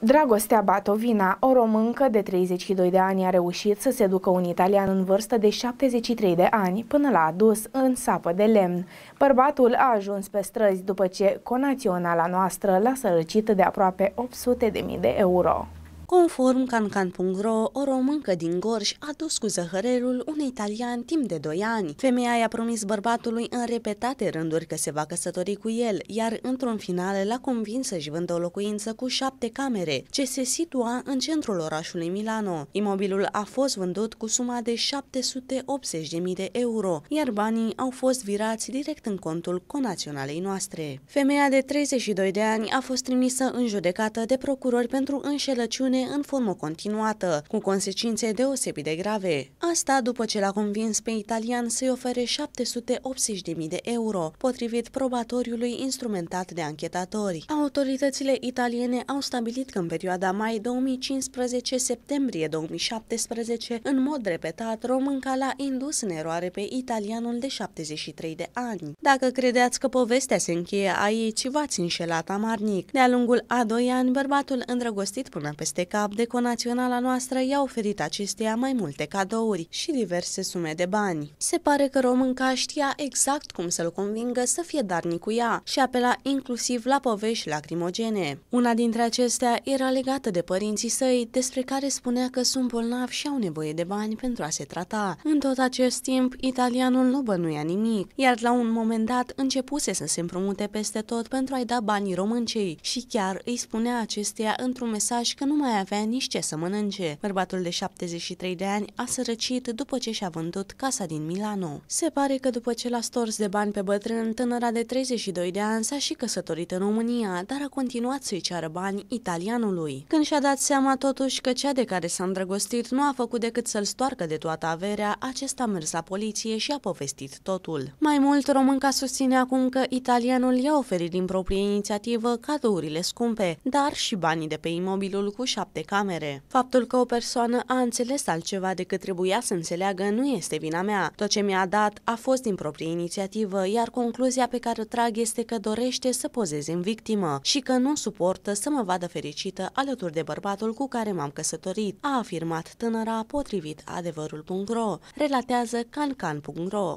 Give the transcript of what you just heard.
Dragostea Batovina, o româncă de 32 de ani, a reușit să se ducă un italian în vârstă de 73 de ani până la adus în sapă de lemn. Bărbatul a ajuns pe străzi după ce conaționala noastră l-a sărăcit de aproape 800.000 de euro. Conform cancan.ro, o româncă din Gorj a dus cu zăhărelul un italian timp de 2 ani. Femeia i-a promis bărbatului în repetate rânduri că se va căsători cu el, iar într-un final l-a convins să-și vândă o locuință cu șapte camere, ce se situa în centrul orașului Milano. Imobilul a fost vândut cu suma de 780.000 de euro, iar banii au fost virați direct în contul conaționalei noastre. Femeia de 32 de ani a fost trimisă în judecată de procurori pentru înșelăciune acțiune în formă continuată, cu consecințe deosebit de grave. Asta după ce l-a convins pe italian să-i ofere 780.000 de euro, potrivit probatoriului instrumentat de anchetatori. Autoritățile italiene au stabilit că în perioada mai 2015-septembrie 2017, în mod repetat, românca l-a indus în eroare pe italianul de 73 de ani. Dacă credeți că povestea se încheie aici, v-ați înșelat amarnic. De-a lungul a doi ani, bărbatul îndrăgostit până peste cap de conaționala noastră i-a oferit acesteia mai multe cadouri și diverse sume de bani. Se pare că românca știa exact cum să-l convingă să fie darnic cu ea și apela inclusiv la povești lacrimogene. Una dintre acestea era legată de părinții săi, despre care spunea că sunt bolnavi și au nevoie de bani pentru a se trata. În tot acest timp, italianul nu bănuia nimic, iar la un moment dat începuse să se împrumute peste tot pentru a-i da banii româncei și chiar îi spunea acesteia într-un mesaj că nu mai mai avea nici ce să mănânce. Bărbatul de 73 de ani a sărăcit după ce și-a vândut casa din Milano. Se pare că după ce l-a stors de bani pe bătrân, tânăra de 32 de ani s-a și căsătorit în România, dar a continuat să-i ceară bani italianului. Când și-a dat seama totuși că cea de care s-a îndrăgostit nu a făcut decât să-l stoarcă de toată averea, acesta a mers la poliție și a povestit totul. Mai mult, românca susține acum că italianul i-a oferit din proprie inițiativă cadourile scumpe, dar și banii de pe imobilul cu 7 cap de camere. Faptul că o persoană a înțeles altceva decât trebuia să înțeleagă nu este vina mea. Tot ce mi-a dat a fost din proprie inițiativă, iar concluzia pe care o trag este că dorește să pozeze în victimă și că nu suportă să mă vadă fericită alături de bărbatul cu care m-am căsătorit, a afirmat tânăra potrivit adevărul.ro, relatează cancan.ro.